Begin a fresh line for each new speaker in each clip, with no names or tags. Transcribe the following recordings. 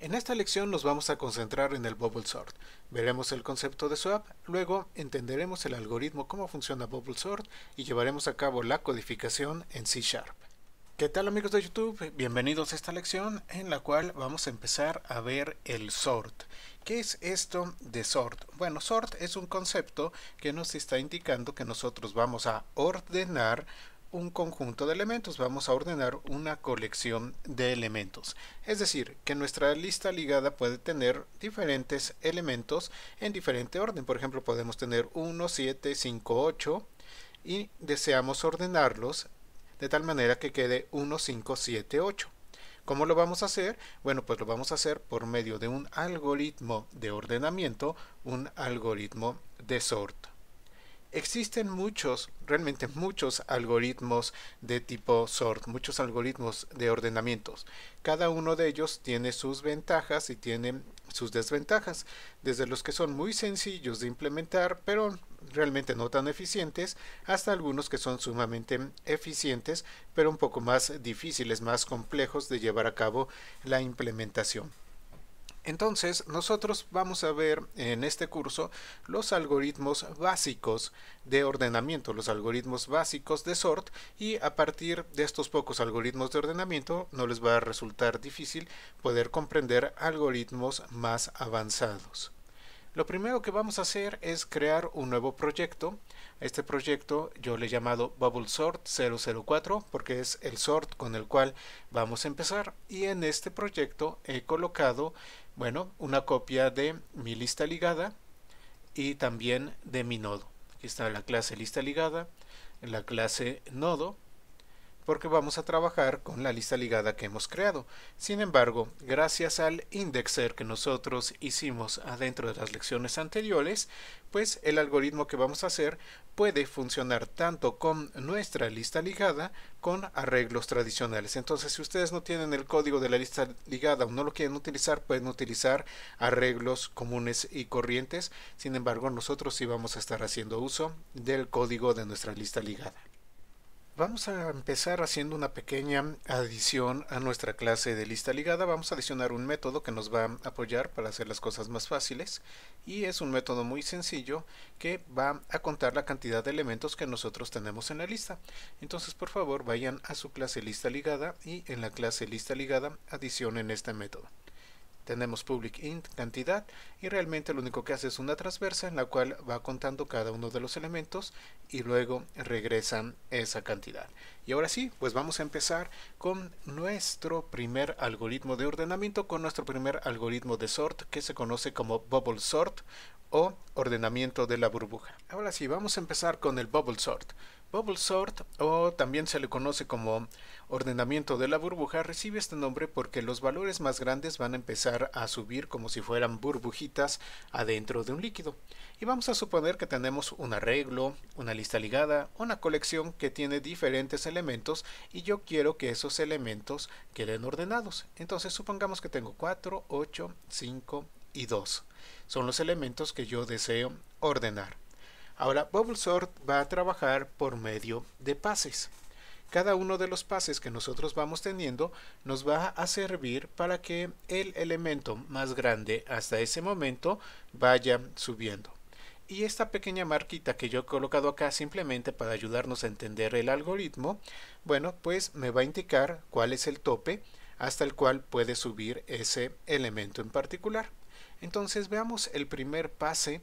En esta lección nos vamos a concentrar en el Bubble Sort. Veremos el concepto de swap, luego entenderemos el algoritmo cómo funciona Bubble Sort y llevaremos a cabo la codificación en C Sharp. ¿Qué tal amigos de YouTube? Bienvenidos a esta lección en la cual vamos a empezar a ver el sort. ¿Qué es esto de sort? Bueno, sort es un concepto que nos está indicando que nosotros vamos a ordenar un conjunto de elementos, vamos a ordenar una colección de elementos. Es decir, que nuestra lista ligada puede tener diferentes elementos en diferente orden. Por ejemplo, podemos tener 1, 7, 5, 8 y deseamos ordenarlos de tal manera que quede 1, 5, 7, 8. ¿Cómo lo vamos a hacer? Bueno, pues lo vamos a hacer por medio de un algoritmo de ordenamiento, un algoritmo de sort. Existen muchos, realmente muchos algoritmos de tipo sort, muchos algoritmos de ordenamientos. Cada uno de ellos tiene sus ventajas y tiene sus desventajas, desde los que son muy sencillos de implementar, pero realmente no tan eficientes, hasta algunos que son sumamente eficientes, pero un poco más difíciles, más complejos de llevar a cabo la implementación. Entonces, nosotros vamos a ver en este curso los algoritmos básicos de ordenamiento, los algoritmos básicos de sort y a partir de estos pocos algoritmos de ordenamiento no les va a resultar difícil poder comprender algoritmos más avanzados. Lo primero que vamos a hacer es crear un nuevo proyecto. Este proyecto yo le he llamado Bubble Sort 004 porque es el sort con el cual vamos a empezar. Y en este proyecto he colocado bueno, una copia de mi lista ligada y también de mi nodo. Aquí está la clase lista ligada, la clase nodo porque vamos a trabajar con la lista ligada que hemos creado. Sin embargo, gracias al indexer que nosotros hicimos adentro de las lecciones anteriores, pues el algoritmo que vamos a hacer puede funcionar tanto con nuestra lista ligada con arreglos tradicionales. Entonces, si ustedes no tienen el código de la lista ligada o no lo quieren utilizar, pueden utilizar arreglos comunes y corrientes. Sin embargo, nosotros sí vamos a estar haciendo uso del código de nuestra lista ligada. Vamos a empezar haciendo una pequeña adición a nuestra clase de lista ligada. Vamos a adicionar un método que nos va a apoyar para hacer las cosas más fáciles y es un método muy sencillo que va a contar la cantidad de elementos que nosotros tenemos en la lista. Entonces por favor vayan a su clase lista ligada y en la clase lista ligada adicionen este método. Tenemos public int cantidad y realmente lo único que hace es una transversa en la cual va contando cada uno de los elementos y luego regresan esa cantidad. Y ahora sí, pues vamos a empezar con nuestro primer algoritmo de ordenamiento, con nuestro primer algoritmo de sort que se conoce como bubble sort o ordenamiento de la burbuja. Ahora sí, vamos a empezar con el bubble sort. Bubble sort, o también se le conoce como ordenamiento de la burbuja, recibe este nombre porque los valores más grandes van a empezar a subir como si fueran burbujitas adentro de un líquido. Y vamos a suponer que tenemos un arreglo, una lista ligada, una colección que tiene diferentes elementos y yo quiero que esos elementos queden ordenados. Entonces supongamos que tengo 4, 8, 5 y 2 son los elementos que yo deseo ordenar. Ahora BubbleSort va a trabajar por medio de pases. Cada uno de los pases que nosotros vamos teniendo nos va a servir para que el elemento más grande hasta ese momento vaya subiendo. Y esta pequeña marquita que yo he colocado acá simplemente para ayudarnos a entender el algoritmo, bueno, pues me va a indicar cuál es el tope hasta el cual puede subir ese elemento en particular. Entonces veamos el primer pase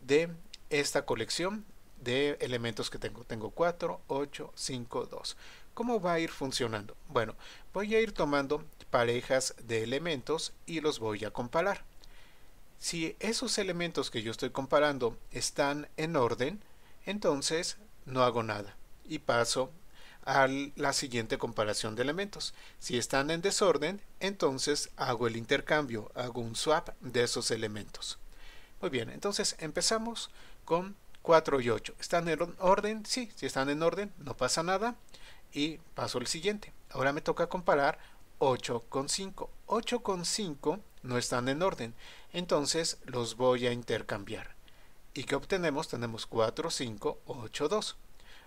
de esta colección de elementos que tengo. Tengo 4, 8, 5, 2. ¿Cómo va a ir funcionando? Bueno, voy a ir tomando parejas de elementos y los voy a comparar. Si esos elementos que yo estoy comparando están en orden, entonces no hago nada y paso a la siguiente comparación de elementos. Si están en desorden, entonces hago el intercambio, hago un swap de esos elementos. Muy bien, entonces empezamos con 4 y 8. ¿Están en orden? Sí, si están en orden no pasa nada y paso al siguiente. Ahora me toca comparar 8 con 5. 8 con 5 no están en orden, entonces los voy a intercambiar. ¿Y qué obtenemos? Tenemos 4, 5, 8, 2.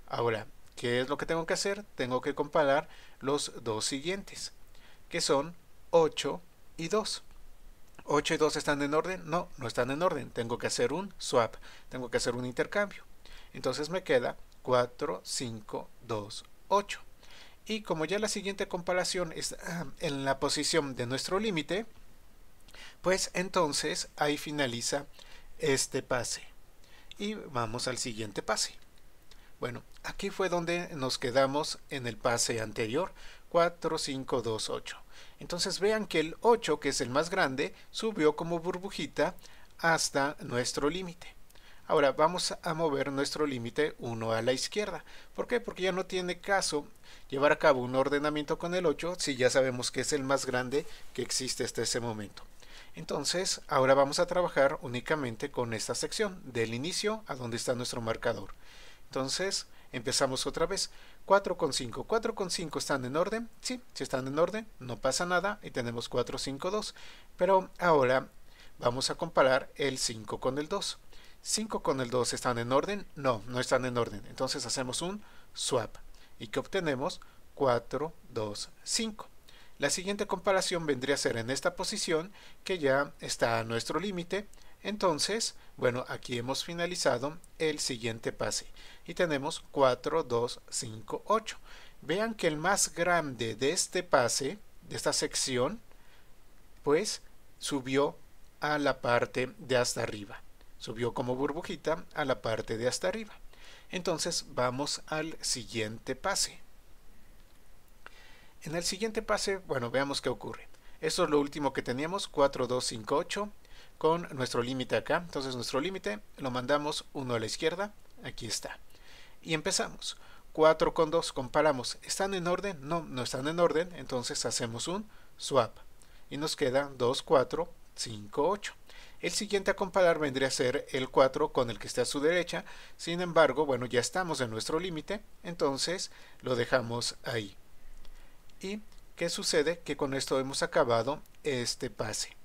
Ahora, ¿Qué es lo que tengo que hacer? Tengo que comparar los dos siguientes, que son 8 y 2. 8 y 2 están en orden. No, no están en orden. Tengo que hacer un swap. Tengo que hacer un intercambio. Entonces me queda 4, 5, 2, 8. Y como ya la siguiente comparación está ah, en la posición de nuestro límite, pues entonces ahí finaliza este pase. Y vamos al siguiente pase. Bueno, aquí fue donde nos quedamos en el pase anterior, 4, 5, 2, 8. Entonces vean que el 8, que es el más grande, subió como burbujita hasta nuestro límite. Ahora vamos a mover nuestro límite 1 a la izquierda. ¿Por qué? Porque ya no tiene caso llevar a cabo un ordenamiento con el 8 si ya sabemos que es el más grande que existe hasta ese momento. Entonces, ahora vamos a trabajar únicamente con esta sección, del inicio a donde está nuestro marcador. Entonces, empezamos otra vez. 4 con 5. 4 con 5 están en orden. Sí, si están en orden, no pasa nada y tenemos 4, 5, 2. Pero ahora vamos a comparar el 5 con el 2. 5 con el 2 están en orden. No, no están en orden. Entonces hacemos un swap. ¿Y que obtenemos? 4, 2, 5. La siguiente comparación vendría a ser en esta posición que ya está a nuestro límite entonces, bueno, aquí hemos finalizado el siguiente pase y tenemos 4, 2, 5, 8. Vean que el más grande de este pase, de esta sección, pues subió a la parte de hasta arriba. Subió como burbujita a la parte de hasta arriba. Entonces vamos al siguiente pase. En el siguiente pase, bueno, veamos qué ocurre. Esto es lo último que teníamos, 8, con nuestro límite acá. Entonces nuestro límite lo mandamos 1 a la izquierda, aquí está. Y empezamos. 4 con 2, comparamos. ¿Están en orden? No, no están en orden. Entonces hacemos un swap. Y nos queda 2, 4, 5, 8. El siguiente a comparar vendría a ser el 4 con el que está a su derecha. Sin embargo, bueno, ya estamos en nuestro límite. Entonces lo dejamos ahí. Y ¿Qué sucede? Que con esto hemos acabado este pase.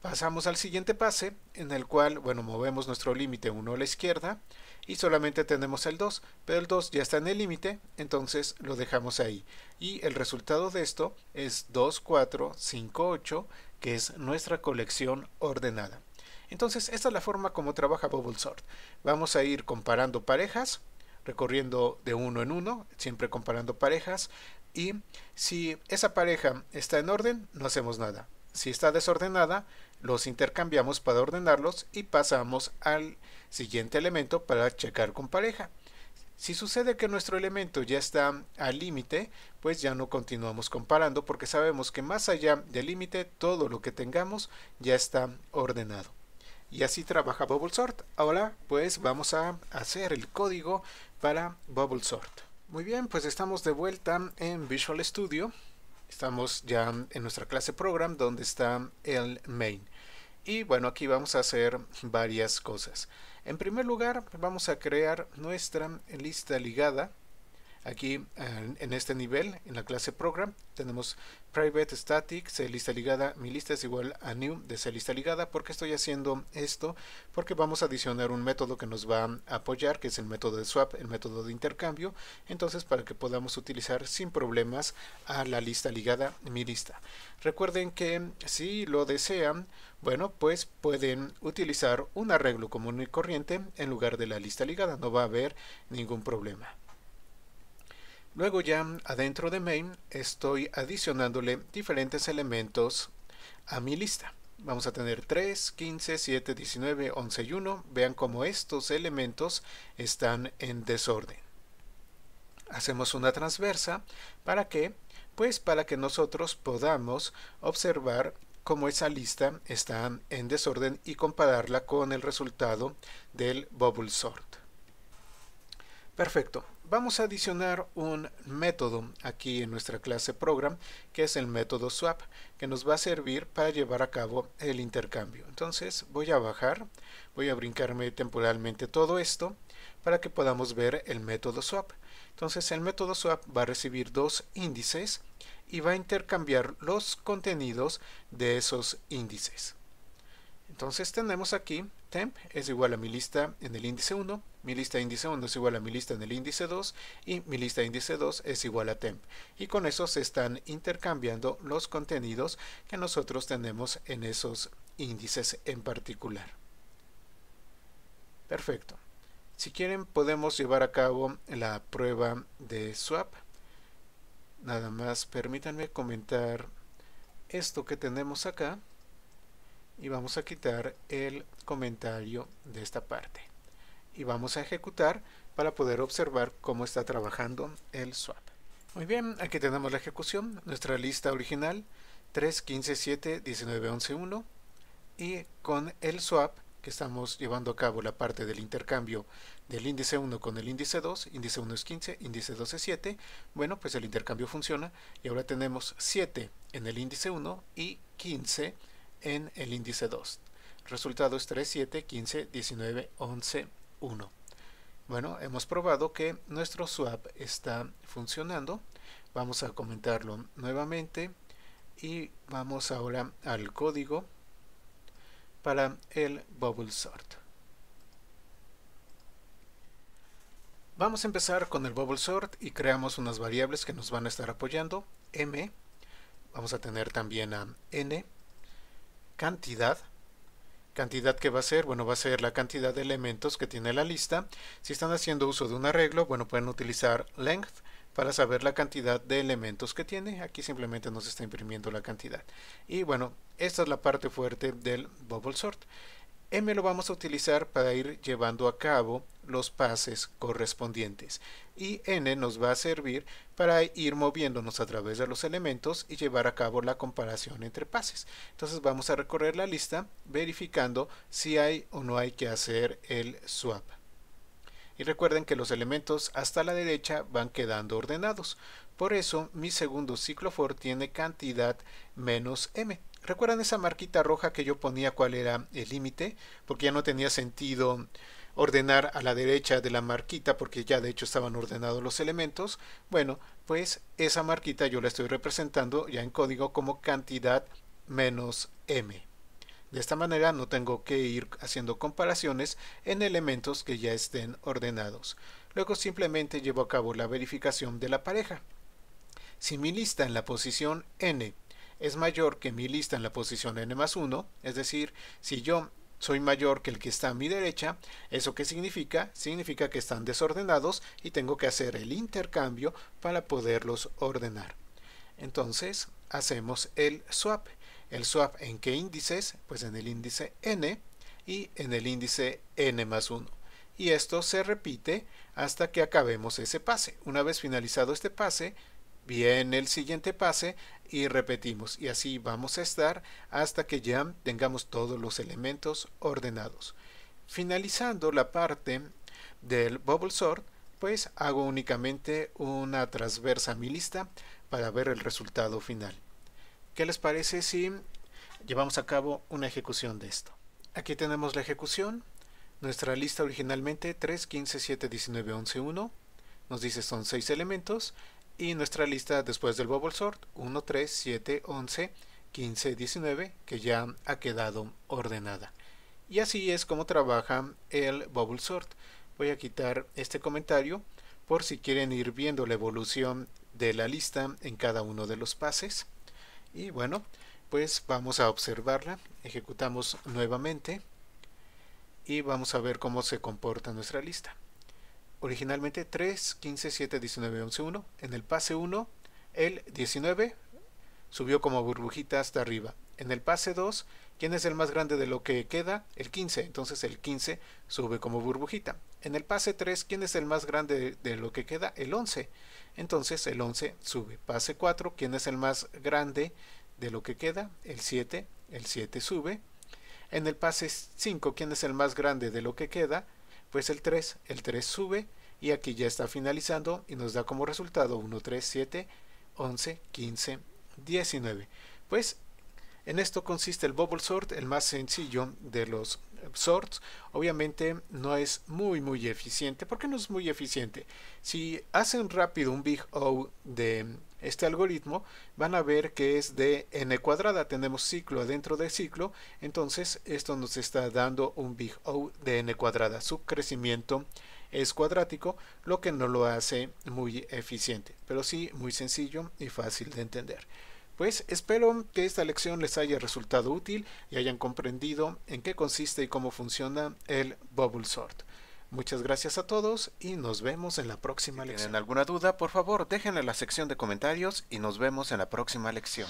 Pasamos al siguiente pase, en el cual, bueno, movemos nuestro límite 1 a la izquierda y solamente tenemos el 2, pero el 2 ya está en el límite, entonces lo dejamos ahí. Y el resultado de esto es 2, 4, 5, 8, que es nuestra colección ordenada. Entonces, esta es la forma como trabaja Bubble Sort. Vamos a ir comparando parejas, recorriendo de uno en uno, siempre comparando parejas, y si esa pareja está en orden, no hacemos nada. Si está desordenada, los intercambiamos para ordenarlos y pasamos al siguiente elemento para checar con pareja. Si sucede que nuestro elemento ya está al límite, pues ya no continuamos comparando porque sabemos que más allá del límite todo lo que tengamos ya está ordenado. Y así trabaja Bubble Sort. Ahora pues vamos a hacer el código para Bubble Sort. Muy bien, pues estamos de vuelta en Visual Studio. Estamos ya en nuestra clase program donde está el main. Y bueno, aquí vamos a hacer varias cosas. En primer lugar, vamos a crear nuestra lista ligada Aquí eh, en este nivel, en la clase program, tenemos private static lista ligada. Mi lista es igual a new de lista ligada. ¿Por qué estoy haciendo esto? Porque vamos a adicionar un método que nos va a apoyar, que es el método de swap, el método de intercambio. Entonces, para que podamos utilizar sin problemas a la lista ligada, mi lista. Recuerden que si lo desean, bueno, pues pueden utilizar un arreglo común y corriente en lugar de la lista ligada. No va a haber ningún problema. Luego ya adentro de main estoy adicionándole diferentes elementos a mi lista. Vamos a tener 3, 15, 7, 19, 11 y 1. Vean cómo estos elementos están en desorden. Hacemos una transversa para qué? pues para que nosotros podamos observar cómo esa lista está en desorden y compararla con el resultado del bubble sort. Perfecto vamos a adicionar un método aquí en nuestra clase program que es el método swap que nos va a servir para llevar a cabo el intercambio entonces voy a bajar voy a brincarme temporalmente todo esto para que podamos ver el método swap entonces el método swap va a recibir dos índices y va a intercambiar los contenidos de esos índices entonces tenemos aquí temp es igual a mi lista en el índice 1, mi lista índice 1 es igual a mi lista en el índice 2 y mi lista índice 2 es igual a temp. Y con eso se están intercambiando los contenidos que nosotros tenemos en esos índices en particular. Perfecto. Si quieren podemos llevar a cabo la prueba de swap. Nada más permítanme comentar esto que tenemos acá y vamos a quitar el comentario de esta parte y vamos a ejecutar para poder observar cómo está trabajando el swap. Muy bien, aquí tenemos la ejecución, nuestra lista original 3, 15, 7, 19, 11, 1 y con el swap que estamos llevando a cabo la parte del intercambio del índice 1 con el índice 2, índice 1 es 15, índice 2 es 7, bueno pues el intercambio funciona y ahora tenemos 7 en el índice 1 y 15 en en el índice 2. Resultados 3, 7, 15, 19, 11, 1. Bueno, hemos probado que nuestro swap está funcionando. Vamos a comentarlo nuevamente y vamos ahora al código para el bubble sort. Vamos a empezar con el bubble sort y creamos unas variables que nos van a estar apoyando. M, vamos a tener también a N, cantidad cantidad que va a ser, bueno, va a ser la cantidad de elementos que tiene la lista. Si están haciendo uso de un arreglo, bueno, pueden utilizar length para saber la cantidad de elementos que tiene. Aquí simplemente nos está imprimiendo la cantidad. Y bueno, esta es la parte fuerte del bubble sort. M lo vamos a utilizar para ir llevando a cabo los pases correspondientes y N nos va a servir para ir moviéndonos a través de los elementos y llevar a cabo la comparación entre pases. Entonces vamos a recorrer la lista verificando si hay o no hay que hacer el swap. Y recuerden que los elementos hasta la derecha van quedando ordenados. Por eso mi segundo ciclo for tiene cantidad menos m. ¿Recuerdan esa marquita roja que yo ponía cuál era el límite? Porque ya no tenía sentido ordenar a la derecha de la marquita porque ya de hecho estaban ordenados los elementos. Bueno, pues esa marquita yo la estoy representando ya en código como cantidad menos m. De esta manera no tengo que ir haciendo comparaciones en elementos que ya estén ordenados. Luego simplemente llevo a cabo la verificación de la pareja. Si mi lista en la posición n es mayor que mi lista en la posición n más 1, es decir, si yo soy mayor que el que está a mi derecha, ¿eso qué significa? Significa que están desordenados y tengo que hacer el intercambio para poderlos ordenar. Entonces hacemos el swap. ¿El swap en qué índices? Pues en el índice n y en el índice n más 1 y esto se repite hasta que acabemos ese pase. Una vez finalizado este pase, bien el siguiente pase y repetimos y así vamos a estar hasta que ya tengamos todos los elementos ordenados. Finalizando la parte del bubble sort, pues hago únicamente una transversa a mi lista para ver el resultado final. ¿Qué les parece si llevamos a cabo una ejecución de esto? Aquí tenemos la ejecución, nuestra lista originalmente 3, 15, 7, 19, 11, 1, nos dice son 6 elementos y nuestra lista después del Bubble Sort 1, 3, 7, 11, 15, 19 que ya ha quedado ordenada. Y así es como trabaja el Bubble Sort. Voy a quitar este comentario por si quieren ir viendo la evolución de la lista en cada uno de los pases. Y bueno, pues vamos a observarla. Ejecutamos nuevamente y vamos a ver cómo se comporta nuestra lista originalmente 3, 15, 7, 19, 11, 1. En el pase 1, el 19 subió como burbujita hasta arriba. En el pase 2, ¿quién es el más grande de lo que queda? El 15. Entonces el 15 sube como burbujita. En el pase 3, ¿quién es el más grande de lo que queda? El 11. Entonces el 11 sube. Pase 4, ¿quién es el más grande de lo que queda? El 7. El 7 sube. En el pase 5, ¿quién es el más grande de lo que queda? Pues el 3. El 3 sube y aquí ya está finalizando y nos da como resultado 1, 3, 7, 11, 15, 19. Pues en esto consiste el Bubble Sort, el más sencillo de los sorts. Obviamente no es muy muy eficiente. ¿Por qué no es muy eficiente? Si hacen rápido un Big O de este algoritmo, van a ver que es de n cuadrada. Tenemos ciclo adentro de ciclo. Entonces esto nos está dando un Big O de n cuadrada, su crecimiento es cuadrático, lo que no lo hace muy eficiente, pero sí muy sencillo y fácil de entender. Pues espero que esta lección les haya resultado útil y hayan comprendido en qué consiste y cómo funciona el Bubble Sort. Muchas gracias a todos y nos vemos en la próxima lección. Si tienen alguna duda, por favor, déjenla en la sección de comentarios y nos vemos en la próxima lección.